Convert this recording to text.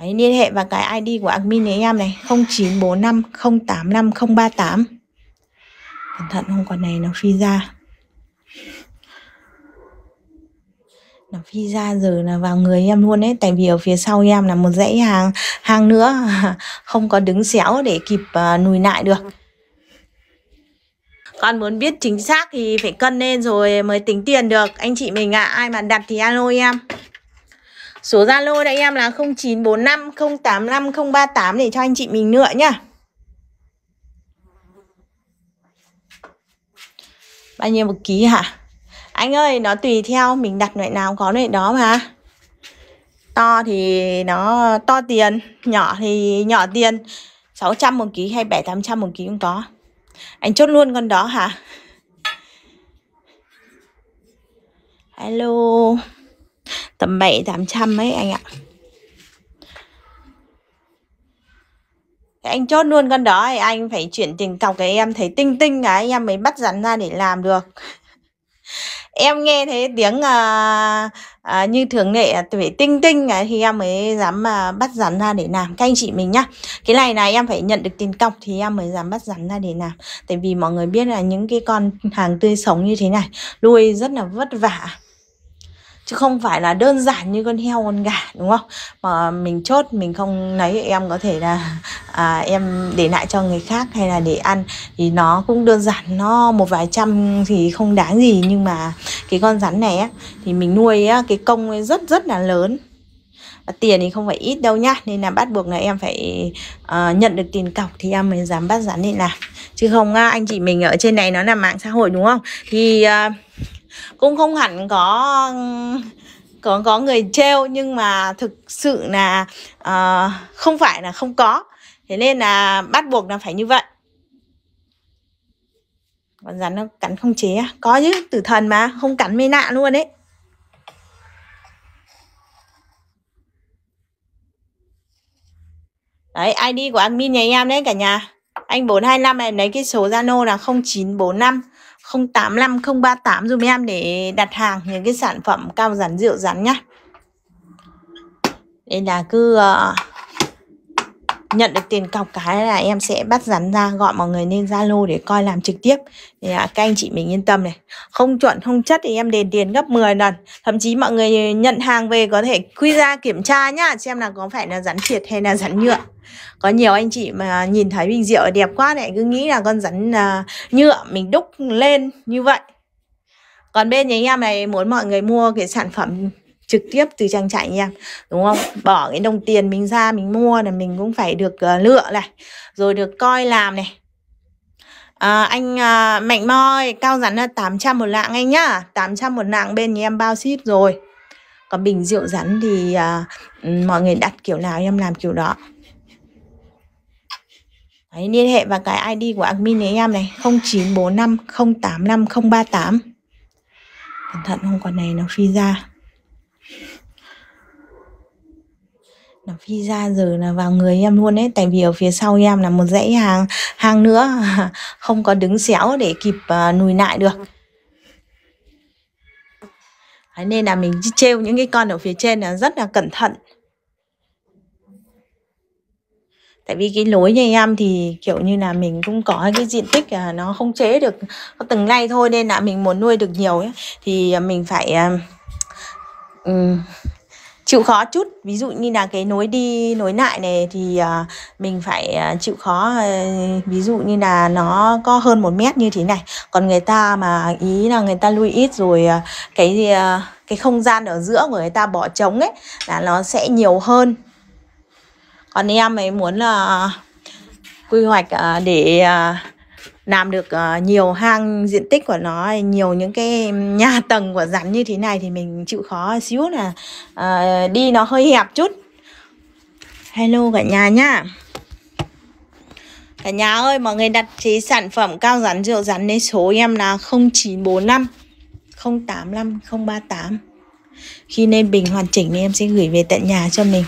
Đấy, liên hệ vào cái ID của admin nhà em này 0945085038 Cẩn thận không còn này nó phi ra Nó phi ra giờ là vào người em luôn đấy Tại vì ở phía sau em là một dãy hàng hàng nữa Không có đứng xéo để kịp uh, à, nùi lại được con muốn biết chính xác thì phải cân lên rồi mới tính tiền được anh chị mình ạ à, ai mà đặt thì alo em Số Zalo đây em là 0945 085 038 để cho anh chị mình nữa nhá. Bao nhiêu một ký hả? Anh ơi, nó tùy theo mình đặt loại nào có loại đó mà. To thì nó to tiền, nhỏ thì nhỏ tiền. 600 một ký hay 7800 một ký cũng có. Anh chốt luôn con đó hả? Hello tầm bảy tám trăm ấy anh ạ Thế anh chốt luôn con đó thì anh phải chuyển tiền cọc cái em thấy tinh tinh cái em mới bắt rắn ra để làm được em nghe thấy tiếng à, à, như thường lệ tuổi tinh tinh à, thì em mới dám à, bắt rắn ra để làm các anh chị mình nhá cái này này em phải nhận được tiền cọc thì em mới dám bắt rắn ra để làm tại vì mọi người biết là những cái con hàng tươi sống như thế này nuôi rất là vất vả chứ không phải là đơn giản như con heo con gà đúng không mà mình chốt mình không lấy em có thể là à, em để lại cho người khác hay là để ăn thì nó cũng đơn giản nó một vài trăm thì không đáng gì nhưng mà cái con rắn này á, thì mình nuôi á, cái công rất rất là lớn và tiền thì không phải ít đâu nhá nên là bắt buộc là em phải uh, nhận được tiền cọc thì em mới dám bắt rắn để làm chứ không uh, anh chị mình ở trên này nó là mạng xã hội đúng không thì uh, cũng không hẳn có có có người trêu nhưng mà thực sự là uh, không phải là không có thế nên là bắt buộc là phải như vậy con rắn nó cắn không chế có chứ tử thần mà không cắn mê nạ luôn đấy đấy id của admin nhà em đấy cả nhà anh 425 em lấy cái số zalo là 0945 085038 dùm em để đặt hàng những cái sản phẩm cao rắn rượu rắn nhá. Đây là cứ uh, nhận được tiền cọc cái là em sẽ bắt rắn ra gọi mọi người lên Zalo để coi làm trực tiếp thì à, các anh chị mình yên tâm này không chuẩn không chất thì em đền tiền gấp 10 lần thậm chí mọi người nhận hàng về có thể quy ra kiểm tra nhá xem là có phải là rắn thiệt hay là rắn nhựa có nhiều anh chị mà nhìn thấy bình rượu đẹp quá lại cứ nghĩ là con rắn à, nhựa mình đúc lên như vậy còn bên nhà em này muốn mọi người mua cái sản phẩm trực tiếp từ trang trại nha đúng không bỏ cái đồng tiền mình ra mình mua là mình cũng phải được uh, lựa này rồi được coi làm này À, anh uh, Mạnh Moi cao rắn là 800 một lạng anh nhá 800 một lạng bên nhà em bao ship rồi Còn bình rượu rắn thì uh, mọi người đặt kiểu nào em làm kiểu đó Đấy, liên hệ vào cái ID của admin này em này 0945 085 038 Cẩn thận không còn này nó phi ra nó phi ra giờ là vào người em luôn đấy tại vì ở phía sau em là một dãy hàng hàng nữa không có đứng xéo để kịp uh, lùi lại được đấy, nên là mình trêu những cái con ở phía trên là rất là cẩn thận tại vì cái lối nhà em thì kiểu như là mình cũng có cái diện tích là nó không chế được có từng lay thôi nên là mình muốn nuôi được nhiều ấy, thì à, mình phải um, chịu khó chút ví dụ như là cái nối đi nối lại này thì uh, mình phải uh, chịu khó uh, ví dụ như là nó có hơn một mét như thế này còn người ta mà ý là người ta lui ít rồi uh, cái uh, cái không gian ở giữa của người ta bỏ trống ấy là nó sẽ nhiều hơn còn em ấy muốn là uh, quy hoạch uh, để uh, làm được uh, nhiều hang diện tích của nó nhiều những cái nhà tầng của rắn như thế này thì mình chịu khó xíu là uh, đi nó hơi hẹp chút hello cả nhà nhá cả nhà ơi mọi người đặt chế sản phẩm cao rắn rượu rắn đến số em là 0945 085 038 khi lên bình hoàn chỉnh thì em sẽ gửi về tận nhà cho mình